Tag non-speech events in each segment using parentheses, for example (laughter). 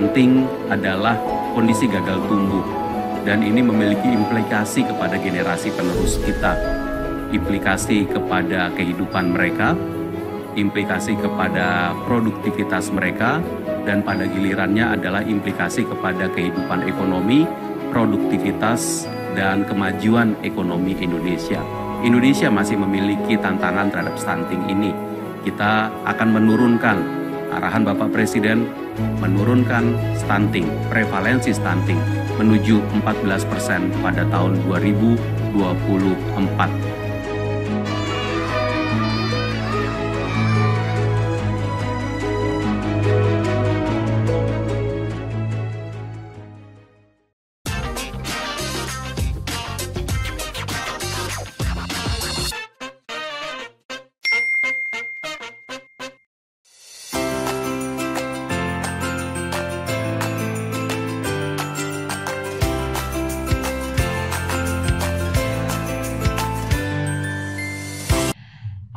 stunting adalah kondisi gagal tumbuh dan ini memiliki implikasi kepada generasi penerus kita, implikasi kepada kehidupan mereka, implikasi kepada produktivitas mereka dan pada gilirannya adalah implikasi kepada kehidupan ekonomi, produktivitas dan kemajuan ekonomi Indonesia. Indonesia masih memiliki tantangan terhadap stunting ini. Kita akan menurunkan arahan Bapak Presiden menurunkan stunting, prevalensi stunting menuju 14% pada tahun 2024.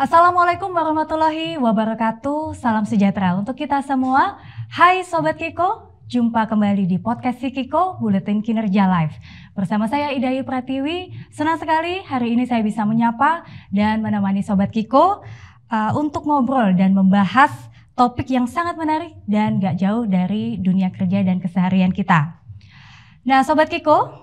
Assalamualaikum warahmatullahi wabarakatuh. Salam sejahtera untuk kita semua. Hai Sobat Kiko, jumpa kembali di podcast si Kiko, Buletin Kinerja Live. Bersama saya Idayu Pratiwi, senang sekali hari ini saya bisa menyapa dan menemani Sobat Kiko uh, untuk ngobrol dan membahas topik yang sangat menarik dan gak jauh dari dunia kerja dan keseharian kita. Nah Sobat Kiko,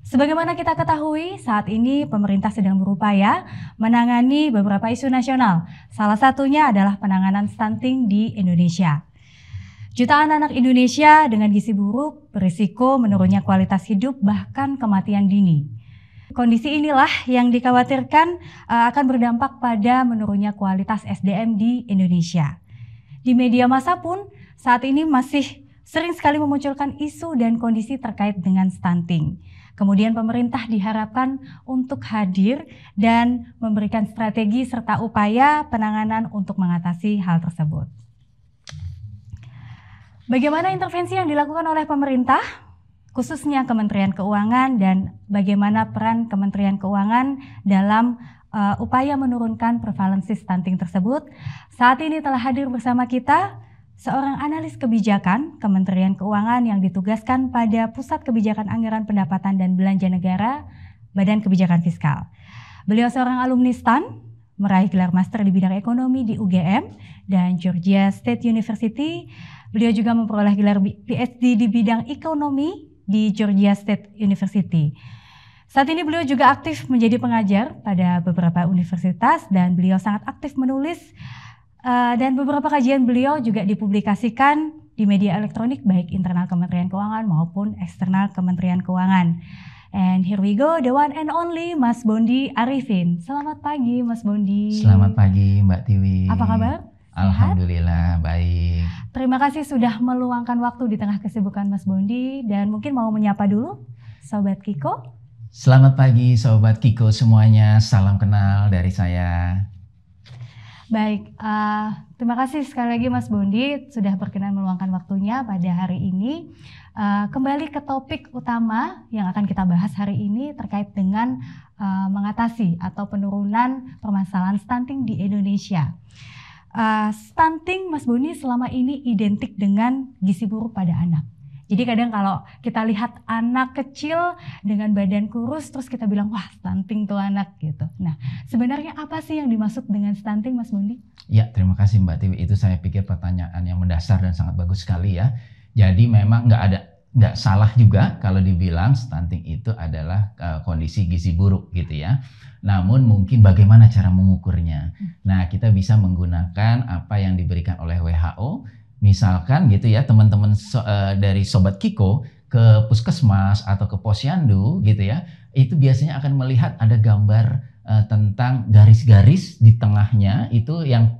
Sebagaimana kita ketahui, saat ini pemerintah sedang berupaya menangani beberapa isu nasional. Salah satunya adalah penanganan stunting di Indonesia. Jutaan anak Indonesia dengan gizi buruk berisiko menurunnya kualitas hidup bahkan kematian dini. Kondisi inilah yang dikhawatirkan eh, akan berdampak pada menurunnya kualitas SDM di Indonesia. Di media massa pun saat ini masih sering sekali memunculkan isu dan kondisi terkait dengan stunting. Kemudian pemerintah diharapkan untuk hadir dan memberikan strategi serta upaya penanganan untuk mengatasi hal tersebut. Bagaimana intervensi yang dilakukan oleh pemerintah, khususnya Kementerian Keuangan dan bagaimana peran Kementerian Keuangan dalam uh, upaya menurunkan prevalensi stunting tersebut? Saat ini telah hadir bersama kita seorang analis kebijakan Kementerian Keuangan yang ditugaskan pada Pusat Kebijakan Anggaran Pendapatan dan Belanja Negara, Badan Kebijakan Fiskal. Beliau seorang alumni STAN, meraih gelar master di bidang ekonomi di UGM dan Georgia State University. Beliau juga memperoleh gelar PhD di bidang ekonomi di Georgia State University. Saat ini beliau juga aktif menjadi pengajar pada beberapa universitas dan beliau sangat aktif menulis Eh, dan beberapa kajian beliau juga dipublikasikan di media elektronik baik internal Kementerian Keuangan maupun eksternal Kementerian Keuangan. And here we go, the one and only Mas Bondi Arifin. Selamat pagi Mas Bondi. Selamat pagi Mbak Tiwi. Apa kabar? Alhamdulillah Sehat? baik. Terima kasih sudah meluangkan waktu di tengah kesibukan Mas Bondi dan mungkin mau menyapa dulu Sobat Kiko. Selamat pagi Sobat Kiko semuanya, salam kenal dari saya Baik, uh, terima kasih sekali lagi Mas Bondi sudah berkenan meluangkan waktunya pada hari ini. Uh, kembali ke topik utama yang akan kita bahas hari ini terkait dengan uh, mengatasi atau penurunan permasalahan stunting di Indonesia. Uh, stunting Mas Bondi selama ini identik dengan gizi buruk pada anak. Jadi kadang kalau kita lihat anak kecil dengan badan kurus terus kita bilang wah stunting tuh anak gitu. Nah sebenarnya apa sih yang dimaksud dengan stunting Mas Bundi? Ya terima kasih Mbak Tiwi itu saya pikir pertanyaan yang mendasar dan sangat bagus sekali ya. Jadi memang nggak ada nggak salah juga kalau dibilang stunting itu adalah uh, kondisi gizi buruk gitu ya. Namun mungkin bagaimana cara mengukurnya. Hmm. Nah kita bisa menggunakan apa yang diberikan oleh WHO Misalkan gitu ya teman-teman so, uh, dari sobat Kiko ke puskesmas atau ke posyandu gitu ya, itu biasanya akan melihat ada gambar uh, tentang garis-garis di tengahnya itu yang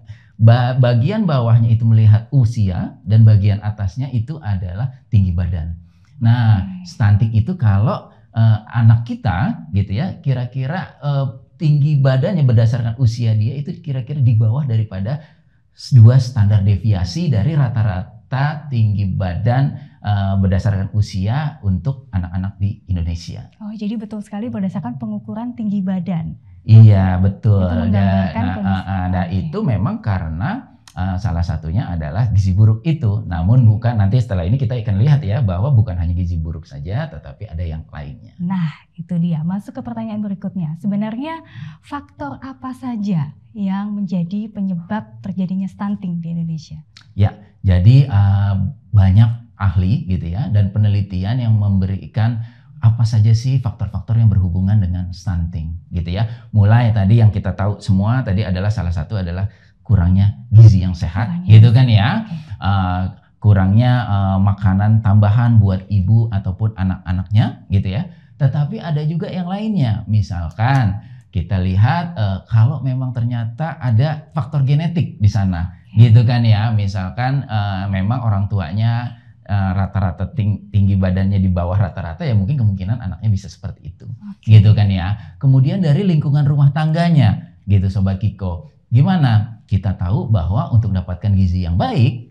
bagian bawahnya itu melihat usia dan bagian atasnya itu adalah tinggi badan. Nah, stunting itu kalau uh, anak kita gitu ya, kira-kira uh, tinggi badannya berdasarkan usia dia itu kira-kira di bawah daripada dua standar deviasi dari rata-rata tinggi badan uh, berdasarkan usia untuk anak-anak di Indonesia. Oh, jadi betul sekali berdasarkan pengukuran tinggi badan. Iya, betul. Itu nah, ah, ah, nah, nah, nah itu memang karena uh, salah satunya adalah gizi buruk itu. Namun bukan nanti setelah ini kita akan lihat ya bahwa bukan hanya gizi buruk saja tetapi ada yang lainnya. Nah, itu dia. Masuk ke pertanyaan berikutnya. Sebenarnya faktor apa saja yang menjadi penyebab terjadinya stunting di Indonesia? Ya, jadi uh, banyak ahli gitu ya dan penelitian yang memberikan apa saja sih faktor-faktor yang berhubungan dengan stunting gitu ya. Mulai tadi yang kita tahu semua tadi adalah salah satu adalah kurangnya gizi yang sehat kurangnya. gitu kan ya. Okay. Uh, eh, kurangnya uh, makanan tambahan buat ibu ataupun anak-anaknya gitu ya. Tetapi ada juga yang lainnya. Misalkan kita lihat e, kalau memang ternyata ada faktor genetik di sana, gitu kan ya. Misalkan e, memang orang tuanya eh, rata-rata ting tinggi badannya di bawah rata-rata ya mungkin kemungkinan anaknya bisa seperti itu, okay. gitu kan ya. Kemudian dari lingkungan rumah tangganya, gitu sobat Kiko. Gimana? Kita tahu bahwa untuk mendapatkan gizi yang baik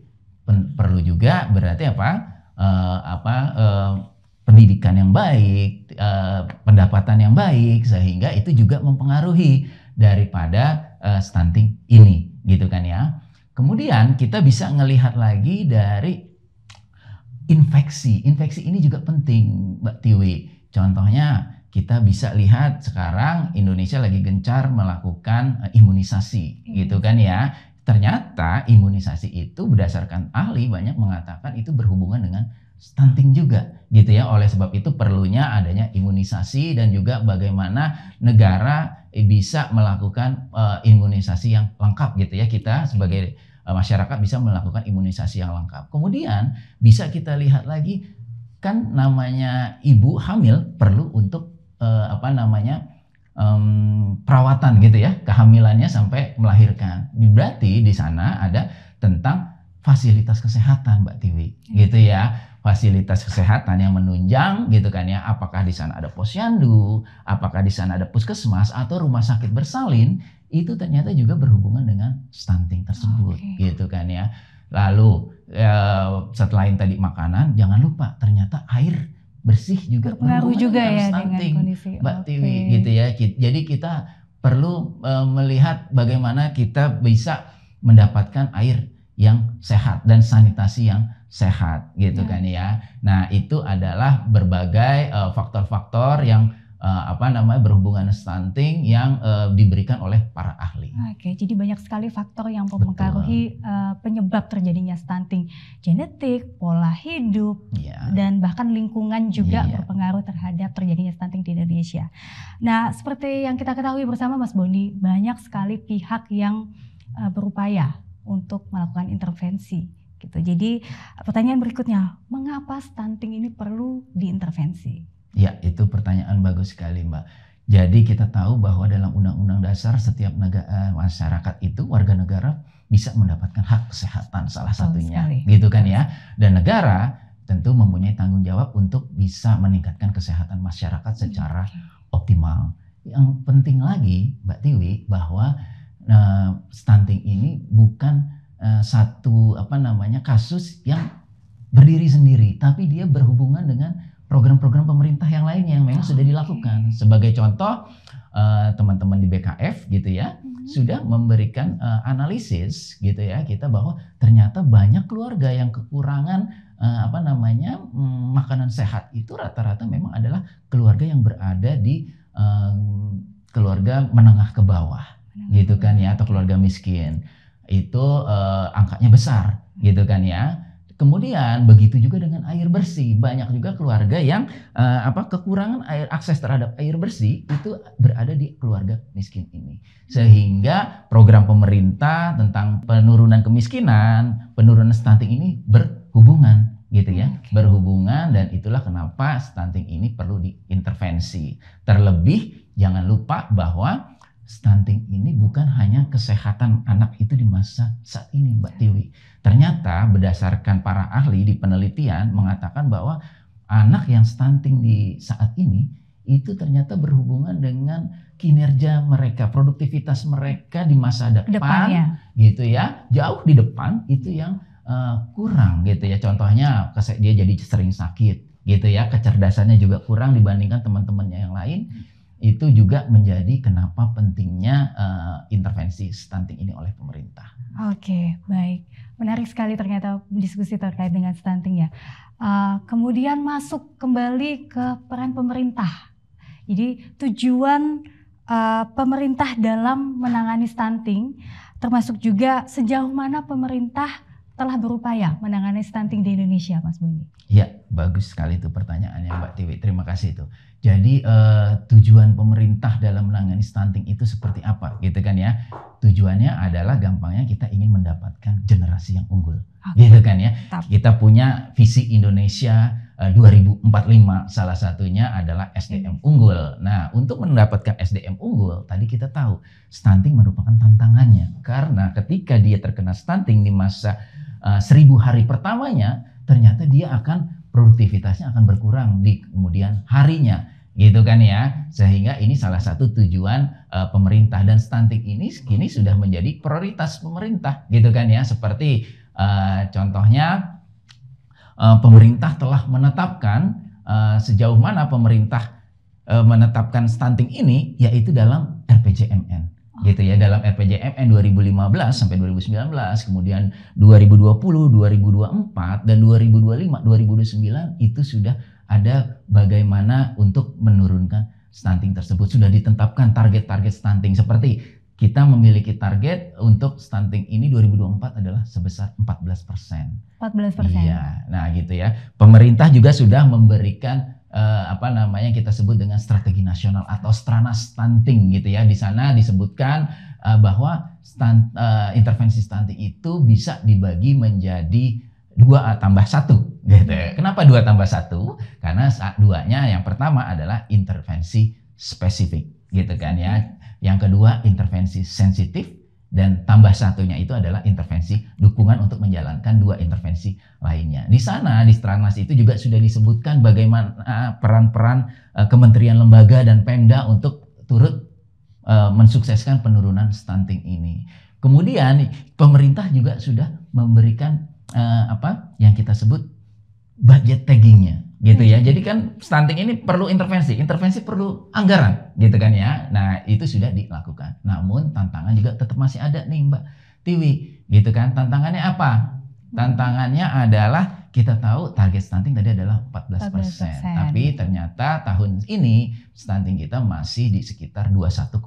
perlu juga berarti apa? E, apa? E, pendidikan yang baik, eh, pendapatan yang baik, sehingga itu juga mempengaruhi daripada eh, stunting ini, gitu kan ya. Kemudian kita bisa melihat lagi dari infeksi. Infeksi ini juga penting, Mbak Tiwi. Contohnya kita bisa lihat sekarang Indonesia lagi gencar melakukan eh, imunisasi, gitu kan ya. Ternyata imunisasi itu berdasarkan ahli banyak mengatakan itu berhubungan dengan stunting juga gitu ya. Oleh sebab itu perlunya adanya imunisasi dan juga bagaimana negara bisa melakukan uh, imunisasi yang lengkap gitu ya. Kita sebagai uh, masyarakat bisa melakukan imunisasi yang lengkap. Kemudian bisa kita lihat lagi kan namanya ibu hamil perlu untuk uh, apa namanya? um, perawatan gitu ya kehamilannya sampai melahirkan berarti di sana ada tentang fasilitas kesehatan Mbak Tiwi gitu ya fasilitas kesehatan yang menunjang gitu kan ya. Apakah di sana ada posyandu, apakah di sana ada puskesmas atau rumah sakit bersalin itu ternyata juga berhubungan dengan stunting tersebut okay. gitu kan ya. Lalu eh, ya, setelah tadi makanan jangan lupa ternyata air bersih juga berpengaruh juga ya stunting, dengan kondisi okay. Tiwi gitu ya. Jadi kita perlu eh, melihat bagaimana kita bisa mendapatkan air yang sehat dan sanitasi yang sehat gitu ya. kan ya. Nah, itu adalah berbagai eh, faktor-faktor uh, yang uh, apa namanya berhubungan stunting yang uh, diberikan oleh para ahli. Oke, jadi banyak sekali faktor yang mempengaruhi uh, penyebab terjadinya stunting, genetik, pola hidup, yeah. dan bahkan lingkungan juga yeah. berpengaruh terhadap terjadinya stunting di Indonesia. Nah, seperti yang kita ketahui bersama Mas Boni, banyak sekali pihak yang berupaya untuk melakukan intervensi gitu. Jadi pertanyaan berikutnya, mengapa stunting ini perlu diintervensi? Ya, itu pertanyaan bagus sekali, Mbak. Jadi kita tahu bahwa dalam Undang-Undang Dasar setiap negara eh, masyarakat itu warga negara bisa mendapatkan hak kesehatan salah satunya, sekali. gitu kan ya. Dan negara tentu mempunyai tanggung jawab untuk bisa meningkatkan kesehatan masyarakat iya, secara optimal. Yang penting lagi, Mbak Tiwi, bahwa Eh, stunting ini bukan uh, satu apa namanya kasus yang berdiri sendiri, tapi dia berhubungan dengan program-program pemerintah yang lainnya yang memang oh, sudah ah, dilakukan. Okay. Sebagai contoh, eh, teman-teman uh, di BKF gitu ya, mm-hmm. sudah memberikan uh, analisis gitu ya kita bahwa ternyata banyak keluarga yang kekurangan uh, apa namanya um, makanan sehat itu rata-rata memang adalah keluarga yang berada di um, keluarga menengah ke bawah gitu kan ya atau keluarga miskin itu uh, angkanya besar gitu kan ya kemudian begitu juga dengan air bersih banyak juga keluarga yang uh, apa kekurangan air akses terhadap air bersih itu berada di keluarga miskin ini sehingga program pemerintah tentang penurunan kemiskinan penurunan stunting ini berhubungan gitu ya berhubungan dan itulah kenapa stunting ini perlu diintervensi terlebih jangan lupa bahwa stunting ini bukan hanya kesehatan anak itu di masa saat ini, Mbak ya. Tiwi. Ternyata berdasarkan para ahli di penelitian mengatakan bahwa anak yang stunting di saat ini itu ternyata berhubungan dengan kinerja mereka, produktivitas mereka di masa depan, depan ya. gitu ya, jauh di depan itu yang uh, kurang gitu ya. Contohnya dia jadi sering sakit gitu ya, kecerdasannya juga kurang dibandingkan teman-temannya yang lain itu juga menjadi kenapa pentingnya uh, intervensi stunting ini oleh pemerintah. Oke, okay, baik. Menarik sekali ternyata diskusi terkait dengan stunting ya. Uh, kemudian masuk kembali ke peran pemerintah. Jadi tujuan uh, pemerintah dalam menangani stunting termasuk juga sejauh mana pemerintah telah berupaya menangani stunting di Indonesia, Mas Boni? Ya, bagus sekali itu pertanyaannya Mbak Tiwi. Terima kasih itu. Jadi eh, tujuan pemerintah dalam menangani stunting itu seperti apa, gitu kan ya? Tujuannya adalah gampangnya kita ingin mendapatkan generasi yang unggul, okay. gitu kan ya? Tetap. Kita punya visi Indonesia 2045 eh, salah satunya adalah SDM hmm. unggul. Nah, untuk mendapatkan SDM unggul tadi kita tahu stunting merupakan tantangannya karena ketika dia terkena stunting di masa uh, seribu hari pertamanya ternyata dia akan produktivitasnya akan berkurang di kemudian harinya gitu kan ya sehingga ini salah satu tujuan uh, pemerintah dan stunting ini kini sudah menjadi prioritas pemerintah gitu kan ya seperti uh, contohnya Eh, pemerintah telah menetapkan eh, sejauh mana pemerintah eh, menetapkan stunting ini yaitu dalam RPJMN ah. gitu ya dalam RPJMN 2015 sampai 2019 kemudian 2020 2024 dan 2025 sembilan itu sudah ada bagaimana untuk menurunkan stunting tersebut sudah ditetapkan target-target stunting seperti kita memiliki target untuk stunting ini 2024 adalah sebesar 14 persen. 14 persen. Iya, nah gitu ya. Pemerintah juga sudah memberikan eh, apa namanya kita sebut dengan strategi nasional atau strana stunting gitu ya. Di sana disebutkan uh, bahwa stunt, eh, intervensi stunting itu bisa dibagi menjadi dua tambah satu gitu. Kenapa dua tambah satu? Karena saat duanya yang pertama adalah intervensi spesifik gitu kan ya yang kedua, intervensi sensitif dan tambah satunya itu adalah intervensi dukungan untuk menjalankan dua intervensi lainnya. Di sana di Stranas itu juga sudah disebutkan bagaimana eh, peran-peran eh, kementerian lembaga dan Pemda untuk turut eh, mensukseskan penurunan stunting ini. Kemudian pemerintah juga sudah memberikan apa yang kita sebut budget taggingnya gitu ya. Hmm. Jadi kan stunting ini perlu intervensi, intervensi perlu anggaran, gitu kan ya. Nah itu sudah dilakukan. Namun tantangan juga tetap masih ada nih Mbak Tiwi, gitu kan. Tantangannya apa? Tantangannya adalah kita tahu target stunting tadi adalah 14%, persen tapi ternyata tahun ini stunting kita masih di sekitar 21,5%.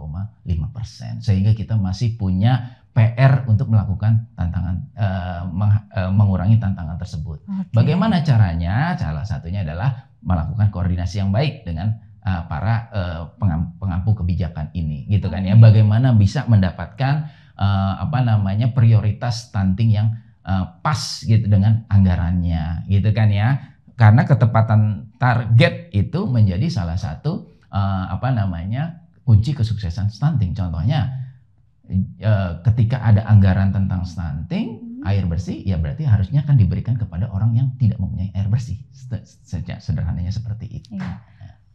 Sehingga kita masih punya PR untuk melakukan tantangan e, meng, e, mengurangi tantangan tersebut. Okay. Bagaimana caranya? Salah satunya adalah melakukan koordinasi yang baik dengan e, para e, pengam, pengampu kebijakan ini, gitu kan okay. ya. Bagaimana bisa mendapatkan e, apa namanya prioritas stunting yang e, pas gitu dengan anggarannya, gitu kan ya. Karena ketepatan target itu menjadi salah satu e, apa namanya kunci kesuksesan stunting. Contohnya Eh, ketika ada anggaran tentang stunting hmm. air bersih ya berarti harusnya akan diberikan kepada orang yang tidak mempunyai air bersih sejak sederhananya seperti itu. Iya.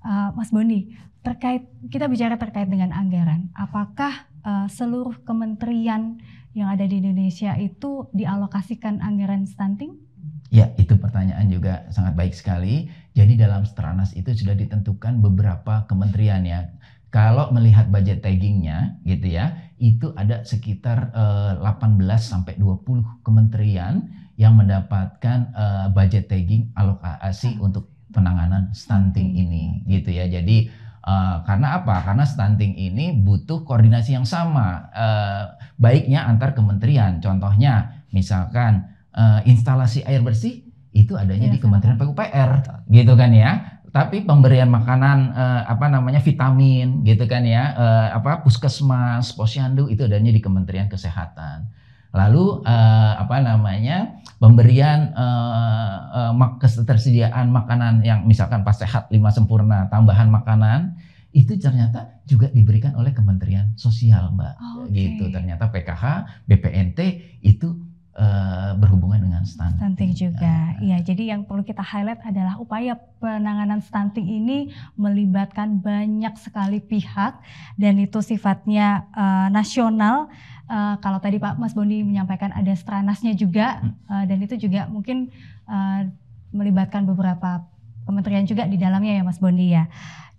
Uh, Mas Boni, terkait kita bicara terkait dengan anggaran, apakah uh, seluruh kementerian yang ada di Indonesia itu dialokasikan anggaran stunting? Ya, itu pertanyaan juga sangat baik sekali. Jadi dalam Stranas itu sudah ditentukan beberapa kementerian ya. Kalau melihat budget taggingnya gitu ya, itu ada sekitar uh, eh, 18 sampai 20 kementerian yang mendapatkan uh, budget tagging alokasi ah. untuk penanganan stunting ini gitu ya. Jadi uh, karena apa? Karena stunting ini butuh koordinasi yang sama uh, baiknya antar kementerian. Contohnya misalkan uh, instalasi air bersih itu adanya ya, di Kementerian PUPR gitu kan ya tapi pemberian makanan eh, apa namanya vitamin gitu kan ya eh, apa puskesmas posyandu itu adanya di Kementerian Kesehatan lalu eh, apa namanya pemberian eh, eh, ketersediaan makanan yang misalkan pas sehat lima sempurna tambahan makanan itu ternyata juga diberikan oleh Kementerian Sosial mbak okay. Oh, gitu ternyata PKH BPNT itu Eh, berhubungan dengan stunting. Stunting juga. Iya, uh, jadi yang perlu kita highlight adalah upaya penanganan stunting ini melibatkan banyak sekali pihak dan itu sifatnya uh, nasional. Uh, kalau tadi Pak Mas Bondi menyampaikan ada stranasnya juga uh, dan itu juga mungkin uh, melibatkan beberapa kementerian juga di dalamnya ya Mas Bondi ya.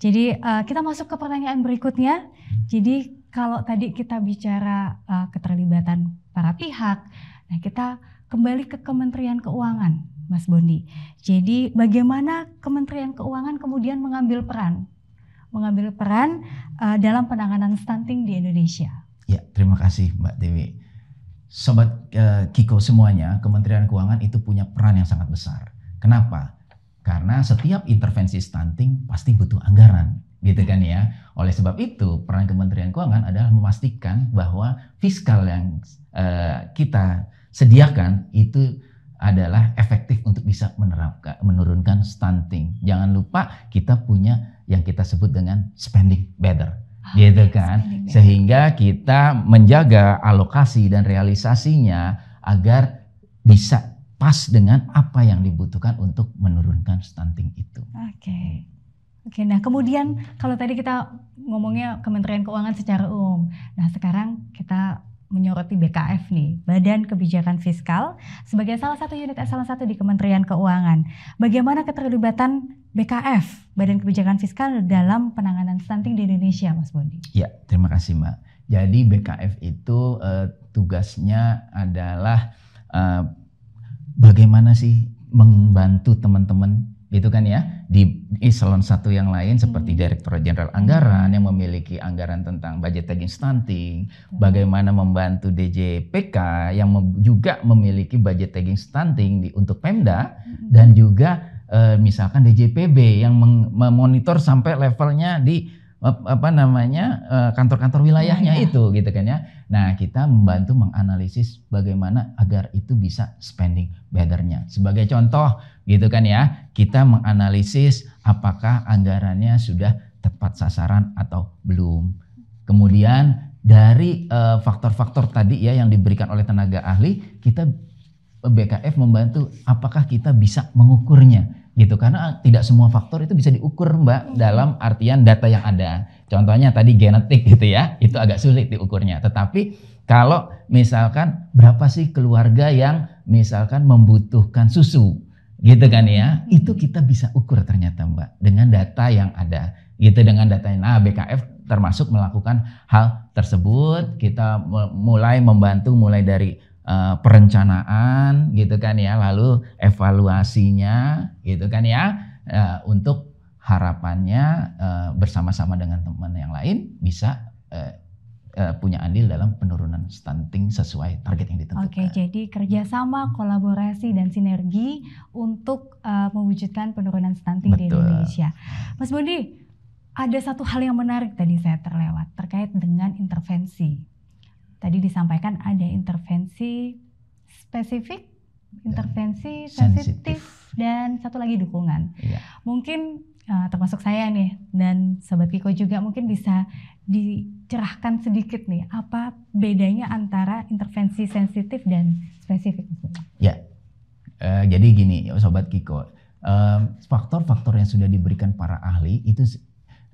Jadi uh, kita masuk ke pertanyaan berikutnya. Hmm. Jadi kalau tadi kita bicara uh, keterlibatan para pihak, Nah, kita kembali ke Kementerian Keuangan, Mas Bondi. Jadi, bagaimana Kementerian Keuangan kemudian mengambil peran, mengambil peran uh, dalam penanganan stunting di Indonesia? Ya, terima kasih Mbak Dewi. Sobat uh, Kiko semuanya, Kementerian Keuangan itu punya peran yang sangat besar. Kenapa? Karena setiap intervensi stunting pasti butuh anggaran, gitu kan ya. Oleh sebab itu, peran Kementerian Keuangan adalah memastikan bahwa fiskal yang uh, kita sediakan itu adalah efektif untuk bisa menerapkan menurunkan stunting. Jangan lupa kita punya yang kita sebut dengan spending better. Oh, gitu iya, kan? Sehingga kita menjaga alokasi dan realisasinya agar bisa pas dengan apa yang dibutuhkan untuk menurunkan stunting itu. Oke. Okay. Oke, nah kemudian kalau tadi kita ngomongnya Kementerian Keuangan secara umum. Nah, sekarang kita menyoroti BKF nih, Badan Kebijakan Fiskal sebagai salah satu unit salah satu di Kementerian Keuangan. Bagaimana keterlibatan BKF, Badan Kebijakan Fiskal dalam penanganan stunting di Indonesia, Mas Bondi? Ya, terima kasih, Mbak. Jadi BKF itu uh, tugasnya adalah uh, bagaimana sih membantu teman-teman itu kan ya di eselon eh, satu yang lain seperti hmm. Jenderal Anggaran yang memiliki anggaran tentang budget tagging stunting, hmm. bagaimana membantu DJPK yang mem juga memiliki budget tagging stunting di untuk Pemda hmm. dan juga e, misalkan DJPB yang memonitor sampai levelnya di apa namanya eh, kantor-kantor wilayahnya ya, ya. itu gitu kan ya. Nah kita membantu menganalisis bagaimana agar itu bisa spending betternya. Sebagai contoh gitu kan ya kita menganalisis apakah anggarannya sudah tepat sasaran atau belum. Kemudian dari eh, faktor-faktor uh, tadi ya yang diberikan oleh tenaga ahli kita BKF membantu apakah kita bisa mengukurnya gitu karena ah, tidak semua faktor itu bisa diukur mbak iya. dalam artian data yang ada contohnya tadi genetik gitu ya itu agak sulit diukurnya tetapi kalau misalkan berapa sih keluarga yang misalkan membutuhkan susu gitu kan ya itu kita bisa ukur ternyata mbak dengan data yang ada gitu dengan data yang nah BKF termasuk melakukan hal tersebut kita mulai membantu mulai dari Eh, perencanaan gitu kan ya, lalu evaluasinya gitu kan ya eh, untuk harapannya eh, bersama-sama dengan teman yang lain bisa punya andil dalam penurunan stunting sesuai target yang ditentukan. Oke, jadi kerjasama, kolaborasi, dan sinergi untuk uh, mewujudkan penurunan stunting Betul. di Indonesia. Mas Budi, ada satu hal yang menarik tadi saya terlewat terkait dengan intervensi tadi disampaikan ada intervensi spesifik, intervensi sensitif, dan satu lagi dukungan. Yeah. Mungkin uh, termasuk saya nih dan sobat Kiko juga mungkin bisa dicerahkan sedikit nih apa bedanya antara intervensi sensitif dan spesifik. Ya, uh, jadi gini sobat Kiko, faktor-faktor uh, yang sudah diberikan para ahli itu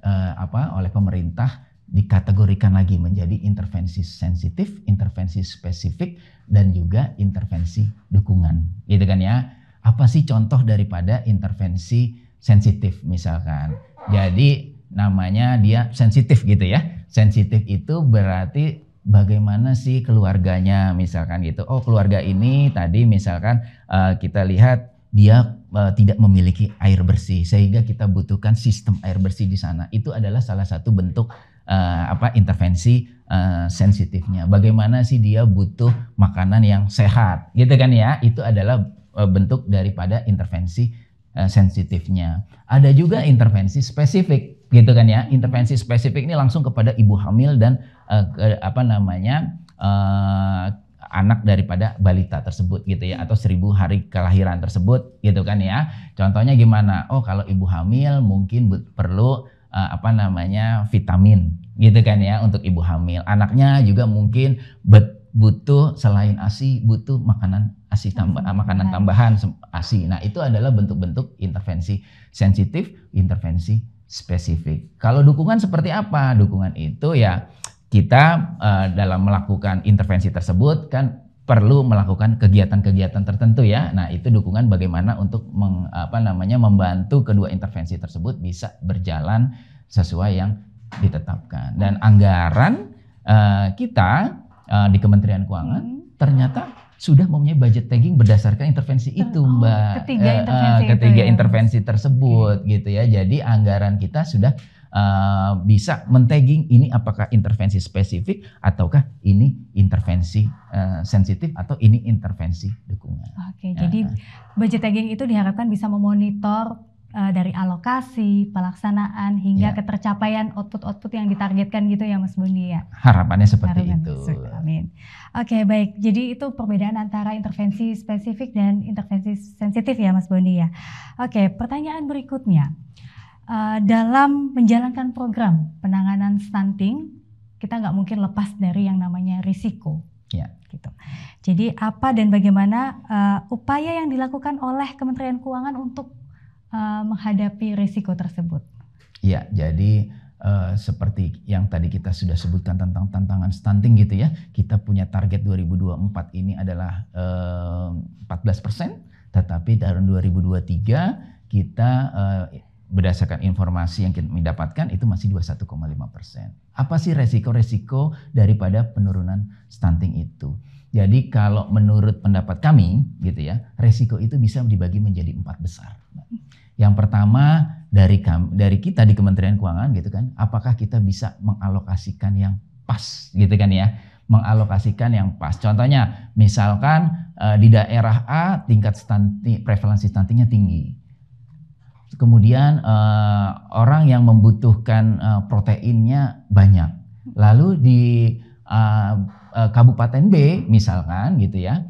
uh, apa oleh pemerintah dikategorikan lagi menjadi intervensi sensitif, intervensi spesifik, dan juga intervensi dukungan. Gitu kan ya? Apa sih contoh daripada intervensi sensitif misalkan? Jadi namanya dia sensitif gitu ya. Sensitif itu berarti bagaimana sih keluarganya misalkan gitu. Oh keluarga ini tadi misalkan uh, kita lihat dia uh, tidak memiliki air bersih sehingga kita butuhkan sistem air bersih di sana. Itu adalah salah satu bentuk uh, apa intervensi uh, sensitifnya. Bagaimana sih dia butuh makanan yang sehat, gitu kan ya? Itu adalah eh, bentuk daripada intervensi uh, sensitifnya. Ada juga intervensi spesifik, gitu kan ya? Intervensi spesifik ini langsung kepada ibu hamil dan uh, ke, apa namanya? Uh, anak daripada balita tersebut gitu ya atau seribu hari kelahiran tersebut gitu kan ya contohnya gimana oh kalau ibu hamil mungkin perlu uh, apa namanya vitamin gitu kan ya untuk ibu hamil. Anaknya juga mungkin bet butuh selain ASI butuh makanan ASI tambah makanan tambahan ASI. Nah, itu adalah bentuk-bentuk intervensi sensitif, intervensi spesifik. Kalau dukungan seperti apa? Dukungan itu ya kita uh, dalam melakukan intervensi tersebut kan perlu melakukan kegiatan-kegiatan tertentu ya. Nah, itu dukungan bagaimana untuk meng, apa namanya membantu kedua intervensi tersebut bisa berjalan sesuai yang ditetapkan. Dan anggaran uh, kita uh, di Kementerian Keuangan hmm. ternyata sudah mempunyai budget tagging berdasarkan intervensi oh, itu, Mbak. Ketiga eh, intervensi, uh, ketiga itu, ya. intervensi ya. tersebut okay. gitu ya. Jadi anggaran kita sudah Eh, bisa men ini apakah intervensi spesifik ataukah ini intervensi uh, sensitif atau ini intervensi dukungan. Oke, ya. jadi budget tagging itu diharapkan bisa memonitor eh, dari alokasi, pelaksanaan hingga ya. ketercapaian output-output yang ditargetkan gitu ya Mas Bundi ya. Harapannya seperti Harapan itu. Amin. Oke, baik. Jadi itu perbedaan antara intervensi spesifik dan intervensi sensitif ya Mas Bundi ya. Oke, pertanyaan berikutnya Eh, dalam menjalankan program penanganan stunting kita nggak mungkin lepas dari yang namanya risiko. Ya. Gitu. Jadi apa dan bagaimana uh, upaya yang dilakukan oleh Kementerian Keuangan untuk uh, menghadapi risiko tersebut? Ya, jadi Uh, seperti yang tadi kita sudah sebutkan tentang tantangan stunting gitu ya. Kita punya target 2024 ini adalah uh, 14%, tetapi tahun 2023 kita uh, berdasarkan informasi yang kita dapatkan itu masih 21,5 persen. Apa sih resiko-resiko daripada penurunan stunting itu? Jadi kalau menurut pendapat kami gitu ya, resiko itu bisa dibagi menjadi empat besar. Yang pertama dari kami, dari kita di Kementerian Keuangan gitu kan, apakah kita bisa mengalokasikan yang pas gitu kan ya? mengalokasikan yang pas. Contohnya, misalkan eh, di daerah A tingkat stunting, prevalensi stuntingnya tinggi. Kemudian uh, orang yang membutuhkan uh, proteinnya banyak. Lalu di uh, uh, kabupaten B misalkan gitu ya,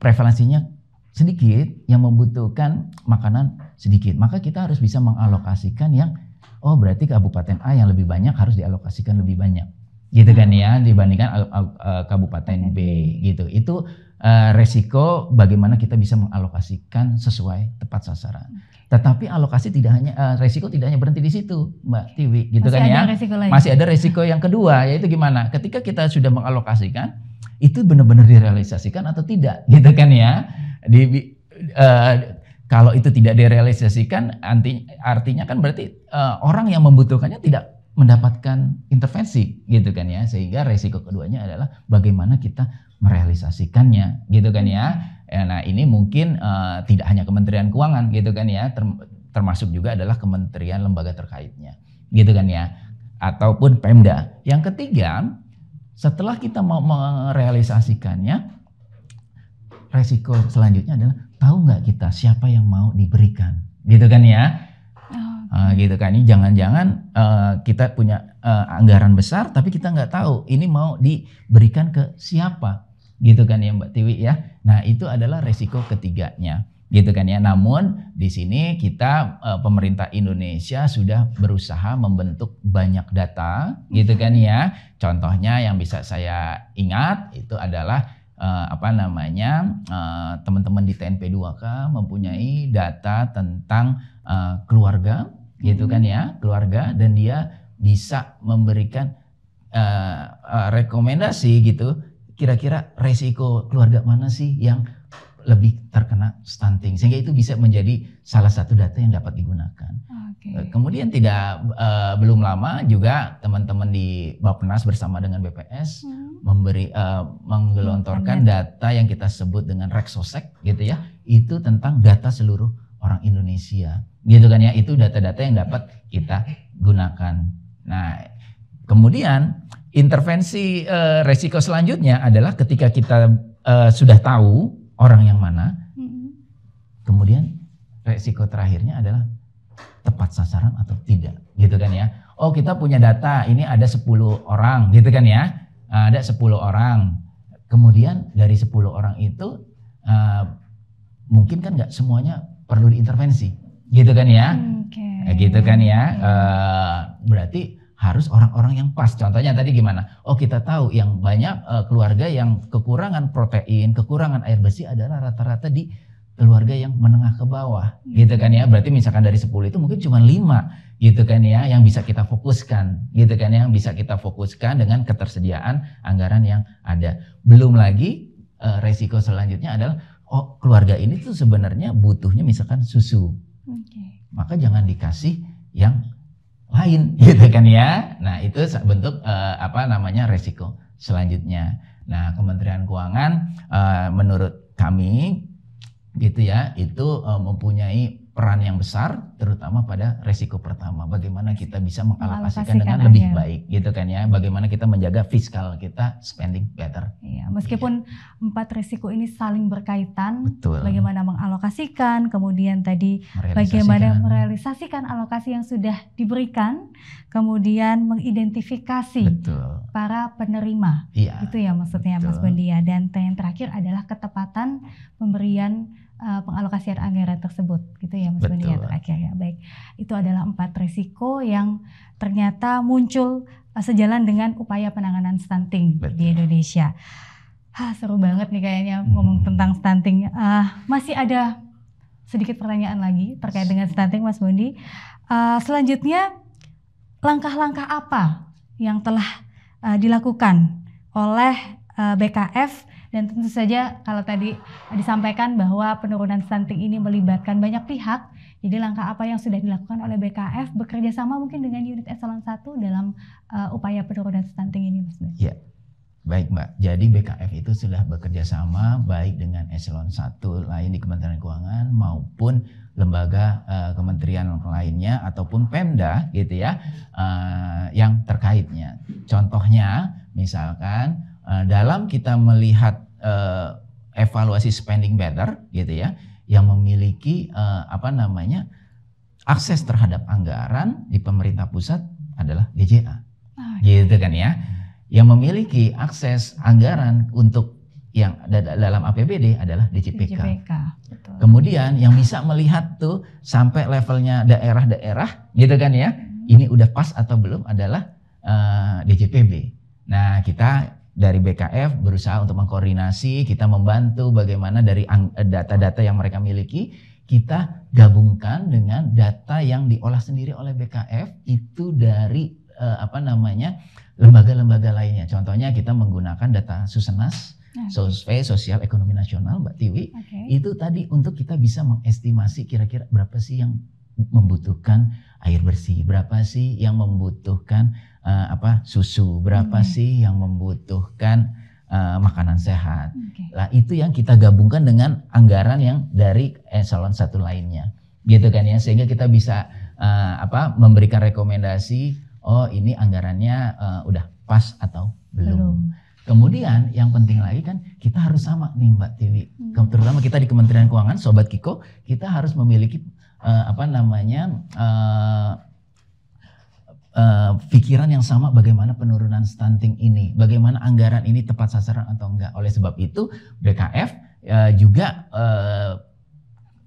prevalensinya sedikit yang membutuhkan makanan sedikit. Maka kita harus bisa mengalokasikan yang oh berarti kabupaten A yang lebih banyak harus dialokasikan lebih banyak. Gitu kan ya dibandingkan uh, kabupaten B gitu. Itu uh, resiko bagaimana kita bisa mengalokasikan sesuai tepat sasaran. Tetapi alokasi tidak hanya uh, resiko tidak hanya berhenti di situ, Mbak Tiwi, gitu Masih kan ya. Resiko Masih ada resiko yang kedua yaitu gimana? Ketika kita sudah mengalokasikan, itu benar-benar direalisasikan atau tidak, (laughs) gitu kan ya. Di uh, kalau itu tidak direalisasikan anti, artinya kan berarti uh, orang yang membutuhkannya tidak mendapatkan intervensi gitu kan ya sehingga resiko keduanya adalah bagaimana kita merealisasikannya gitu kan ya Ya, nah ini mungkin uh, tidak hanya Kementerian Keuangan gitu kan ya, termasuk juga adalah kementerian lembaga terkaitnya gitu kan ya, ataupun Pemda. Yang ketiga, setelah kita mau merealisasikannya, resiko selanjutnya adalah tahu nggak kita siapa yang mau diberikan gitu kan ya uh, gitu kan ini jangan-jangan uh, kita punya uh, anggaran besar tapi kita nggak tahu ini mau diberikan ke siapa gitu kan ya Mbak Tiwi ya. Nah itu adalah resiko ketiganya gitu kan ya. Namun di sini kita eh, pemerintah Indonesia sudah berusaha membentuk banyak data gitu kan mm-hmm. ya. Contohnya yang bisa saya ingat itu adalah uh, apa namanya eh, teman-teman di TNP 2K mempunyai mm-hmm. data tentang uh, keluarga gitu kan mm-hmm. ya, keluarga dan dia bisa memberikan uh, uh, rekomendasi gitu kira-kira resiko keluarga mana sih yang lebih terkena stunting sehingga itu bisa menjadi salah satu data yang dapat digunakan. Okay. Eh, kemudian tidak uh, belum lama juga teman-teman di Bappenas bersama dengan BPS hmm. memberi uh, menggelontorkan hmm. data yang kita sebut dengan Reksosek gitu ya itu tentang data seluruh orang Indonesia gitu kan ya itu data-data yang dapat kita gunakan. Nah kemudian Intervensi uh, resiko selanjutnya adalah ketika kita uh, sudah tahu orang yang mana, hmm. kemudian resiko terakhirnya adalah tepat sasaran atau tidak, gitu kan ya. Oh kita punya data, ini ada 10 orang, gitu kan ya. Ada 10 orang. Kemudian dari 10 orang itu uh, mungkin kan nggak semuanya perlu diintervensi, gitu kan ya. Mm, okay. Gitu kan ya. Uh, berarti harus orang-orang yang pas. Contohnya tadi gimana? Oh kita tahu yang banyak uh, keluarga yang kekurangan protein, kekurangan air bersih adalah rata-rata di keluarga yang menengah ke bawah. Gitu kan ya. Berarti misalkan dari 10 itu mungkin cuma 5 gitu kan ya yang bisa kita fokuskan. Gitu kan ya yang bisa kita fokuskan dengan ketersediaan anggaran yang ada. Belum lagi uh, resiko selanjutnya adalah oh keluarga ini tuh sebenarnya butuhnya misalkan susu. Okay. Maka jangan dikasih yang ngapain (laughs) gitu kan ya. Nah, itu bentuk uh, apa namanya resiko selanjutnya. Nah, Kementerian Keuangan uh, menurut kami gitu ya, itu uh, mempunyai peran yang besar terutama pada resiko pertama bagaimana kita bisa mengalokasikan dengan lebih lebih ya. baik gitu kan ya bagaimana kita menjaga fiskal kita spending better iya, meskipun iya. empat resiko ini saling berkaitan Betul. bagaimana mengalokasikan kemudian tadi bagaimana merealisasikan alokasi yang sudah diberikan kemudian mengidentifikasi Betul. para penerima iya, itu ya maksudnya Betul. Mas Bondia ya. dan yang terakhir adalah ketepatan pemberian uh, pengalokasian anggaran tersebut gitu ya Mas Bondi. ya terakhir ya baik itu adalah empat resiko yang ternyata muncul uh, sejalan dengan upaya penanganan stunting Betul. di Indonesia. Hah, seru banget nih kayaknya hmm. ngomong tentang stunting. Uh, masih ada sedikit pertanyaan lagi terkait dengan stunting Mas Bondi. Uh, selanjutnya langkah-langkah apa yang telah uh, dilakukan oleh uh, BKF dan tentu saja kalau tadi disampaikan bahwa penurunan stunting ini melibatkan banyak pihak, jadi langkah apa yang sudah dilakukan oleh BKF bekerja sama mungkin dengan unit eselon 1 dalam uh, upaya penurunan stunting ini, Mas Ben? Ya, Baik Mbak, jadi BKF itu sudah bekerja sama baik dengan eselon 1 lain di Kementerian Keuangan maupun lembaga uh, kementerian lainnya ataupun Pemda gitu ya uh, yang terkaitnya. Contohnya misalkan uh, dalam kita melihat uh, evaluasi spending better gitu ya yang memiliki uh, apa namanya akses terhadap anggaran di pemerintah pusat adalah DJA. Ah, iya. gitu kan ya. Yang memiliki akses anggaran untuk yang dalam APBD adalah DJPK. Kemudian yang bisa melihat tuh sampai levelnya daerah-daerah gitu kan ya. Hmm. Ini udah pas atau belum adalah uh, eh, DJPB. Nah, kita dari BKF berusaha untuk mengkoordinasi, kita membantu bagaimana dari eh, data-data yang mereka miliki, kita gabungkan dengan data yang diolah sendiri oleh BKF itu dari eh, apa namanya lembaga-lembaga lainnya. Contohnya kita menggunakan data Susenas, okay. Nah. Survei Sosial Ekonomi Nasional, Mbak Tiwi, okay. itu tadi untuk kita bisa mengestimasi kira-kira berapa sih yang membutuhkan air bersih, berapa sih yang membutuhkan uh, apa susu, berapa hmm. sih yang membutuhkan uh, makanan sehat. Okay. Lah itu yang kita gabungkan dengan anggaran yang dari eselon eh, satu lainnya. Gitu kan ya sehingga kita bisa uh, apa memberikan rekomendasi oh ini anggarannya uh, udah pas atau belum. belum. Kemudian yang penting lagi kan kita harus sama nih Mbak Tiwi. Hmm. Terutama kita di Kementerian Keuangan, Sobat Kiko, kita harus memiliki uh, apa namanya uh, pikiran yang sama bagaimana penurunan stunting ini, bagaimana anggaran ini tepat sasaran atau enggak. Oleh sebab itu BKF uh, eh, juga uh,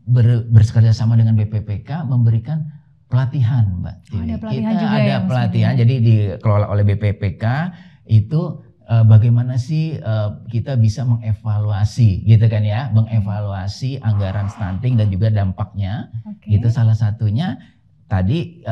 ber, bersekerja sama dengan BPPK memberikan pelatihan, Mbak. Oh, ada pelatihan Kita juga ada ya, pelatihan, ya? jadi dikelola oleh BPPK itu bagaimana sih kita bisa mengevaluasi gitu kan ya, mengevaluasi anggaran stunting dan juga dampaknya. Okay. Itu salah satunya tadi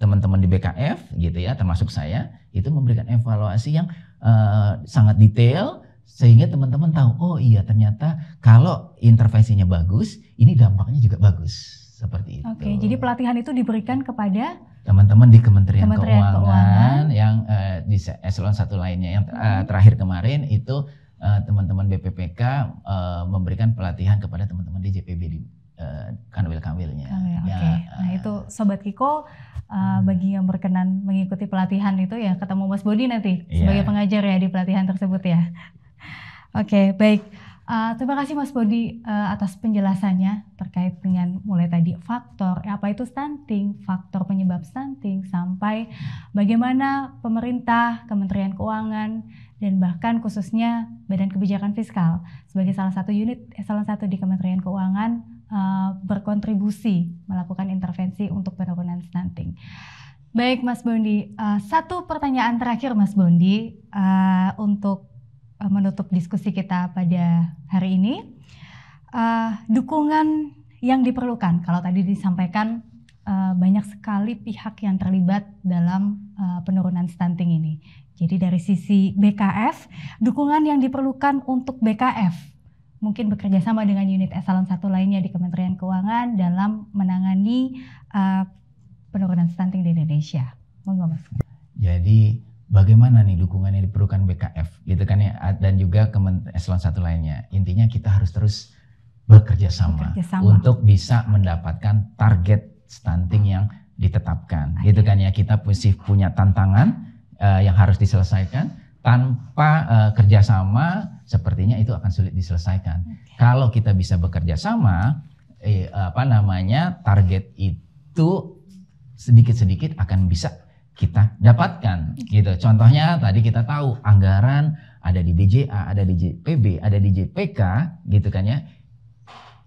teman-teman di BKF gitu ya termasuk saya itu memberikan evaluasi yang uh, sangat detail sehingga teman-teman tahu oh iya ternyata kalau intervensinya bagus ini dampaknya juga bagus seperti itu. Oke, jadi pelatihan itu diberikan kepada teman-teman di Kementerian, Kementerian Keuangan, Keuangan yang uh, di eselon satu lainnya yang uh, terakhir kemarin itu teman-teman uh, BPPK uh, memberikan pelatihan kepada teman-teman di JPB di uh, kanwil-kanwilnya. Kanwil, ya, Oke. Okay. Nah, itu sobat Kiko Eh, bagi yang berkenan mengikuti pelatihan itu ya ketemu Mas Budi nanti yeah. sebagai pengajar ya di pelatihan tersebut ya. Oke, okay, baik. Uh, terima kasih Mas Bodi uh, eh, atas penjelasannya terkait dengan mulai tadi faktor apa itu stunting, faktor penyebab stunting sampai bagaimana pemerintah, Kementerian Keuangan dan bahkan khususnya Badan Kebijakan Fiskal sebagai salah satu unit salah satu di Kementerian Keuangan Eh, berkontribusi melakukan intervensi untuk penurunan stunting. Baik Mas Bondi, eh, satu pertanyaan terakhir Mas Bondi eh, untuk menutup diskusi kita pada hari ini. dukungan yang diperlukan, kalau tadi disampaikan banyak sekali pihak yang terlibat dalam penurunan stunting ini. Jadi dari sisi BKF, dukungan yang diperlukan untuk BKF mungkin bekerja sama dengan unit eselon satu lainnya di Kementerian Keuangan dalam menangani uh, penurunan stunting di Indonesia. Monggo Mas. Jadi bagaimana nih dukungan yang diperlukan BKF gitu kan ya dan juga Kementerian eselon satu lainnya. Intinya kita harus terus bekerja sama, untuk bisa mendapatkan target stunting yang ditetapkan. Gitu kan ya kita punya tantangan uh, yang harus diselesaikan tanpa uh, kerjasama sepertinya itu akan sulit diselesaikan. Okay. Kalau kita bisa bekerja sama, eh, apa namanya target itu sedikit-sedikit akan bisa kita dapatkan. Okay. Gitu. Contohnya tadi kita tahu anggaran ada di DJA, ada di JPB, ada di JPK, gitu kan ya.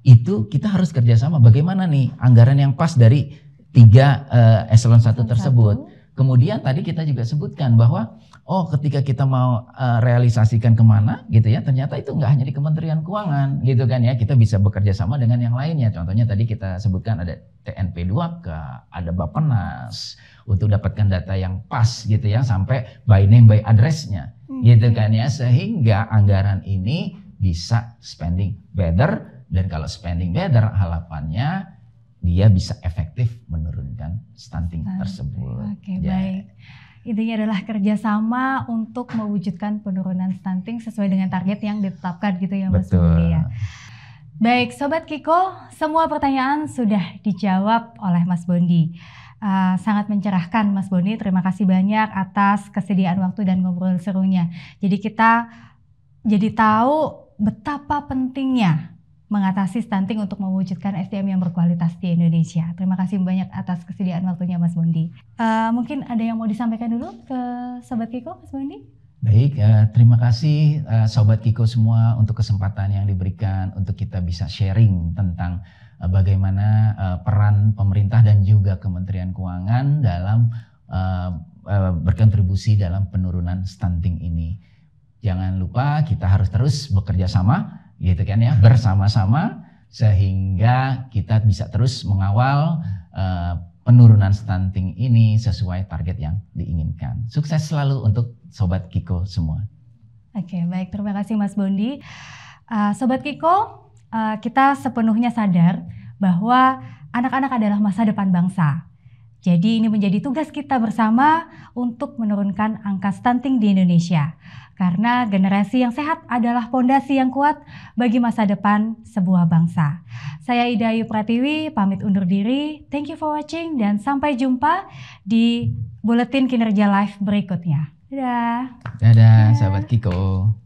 Itu kita harus kerjasama. Bagaimana nih anggaran yang pas dari tiga uh, eselon satu tersebut? Kemudian tadi kita juga sebutkan bahwa oh ketika kita mau uh, realisasikan kemana gitu ya ternyata itu nggak hanya di Kementerian Keuangan gitu kan ya kita bisa bekerja sama dengan yang lainnya. Contohnya tadi kita sebutkan ada TNP 2K, ada Bapenas untuk dapatkan data yang pas gitu ya sampai by name by addressnya hmm. gitu kan ya sehingga anggaran ini bisa spending better dan kalau spending better halapannya dia bisa efektif menurunkan stunting, stunting. tersebut. Oke, ya. baik. Intinya adalah kerjasama untuk mewujudkan penurunan stunting sesuai dengan target yang ditetapkan gitu ya Mas Betul. Budi ya. Baik Sobat Kiko, semua pertanyaan sudah dijawab oleh Mas Bondi. Uh, sangat mencerahkan Mas Bondi, terima kasih banyak atas kesediaan waktu dan ngobrol serunya. Jadi kita jadi tahu betapa pentingnya mengatasi stunting untuk mewujudkan SDM yang berkualitas di Indonesia. Terima kasih banyak atas kesediaan waktunya Mas Bondi. Uh, mungkin ada yang mau disampaikan dulu ke Sobat Kiko, Mas Bondi? Baik, uh, terima kasih uh, Sobat Kiko semua untuk kesempatan yang diberikan untuk kita bisa sharing tentang uh, bagaimana uh, peran pemerintah dan juga Kementerian Keuangan dalam uh, uh, berkontribusi dalam penurunan stunting ini. Jangan lupa kita harus terus bekerja sama gitu kan ya bersama-sama sehingga kita bisa terus mengawal uh, penurunan stunting ini sesuai target yang diinginkan. Sukses selalu untuk sobat Kiko semua. Oke, baik terima kasih Mas Bondi. Uh, sobat Kiko, uh, kita sepenuhnya sadar bahwa anak-anak adalah masa depan bangsa. Jadi ini menjadi tugas kita bersama untuk menurunkan angka stunting di Indonesia. Karena generasi yang sehat adalah pondasi yang kuat bagi masa depan sebuah bangsa. Saya Ida Ayu Pratiwi, pamit undur diri. Thank you for watching dan sampai jumpa di Buletin Kinerja Live berikutnya. Dadah. Dadah, Dadah. sahabat Kiko.